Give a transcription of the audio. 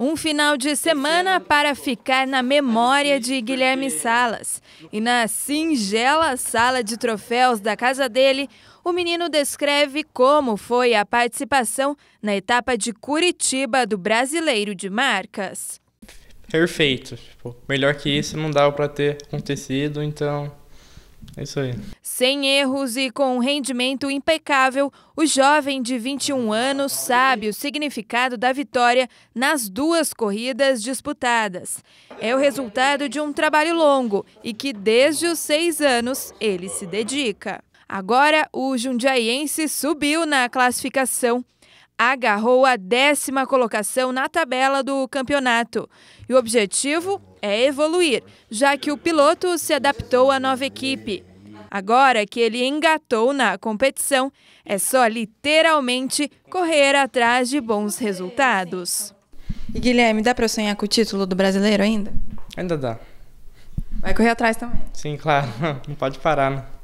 Um final de semana para ficar na memória de Guilherme Salas. E na singela sala de troféus da casa dele, o menino descreve como foi a participação na etapa de Curitiba do Brasileiro de Marcas. Perfeito. Tipo, melhor que isso não dava para ter acontecido, então é isso aí. Sem erros e com um rendimento impecável, o jovem de 21 anos sabe o significado da vitória nas duas corridas disputadas. É o resultado de um trabalho longo e que desde os seis anos ele se dedica. Agora, o jundiaiense subiu na classificação agarrou a décima colocação na tabela do campeonato. E o objetivo é evoluir, já que o piloto se adaptou à nova equipe. Agora que ele engatou na competição, é só literalmente correr atrás de bons resultados. E Guilherme, dá para sonhar com o título do brasileiro ainda? Ainda dá. Vai correr atrás também? Sim, claro. Não pode parar, né?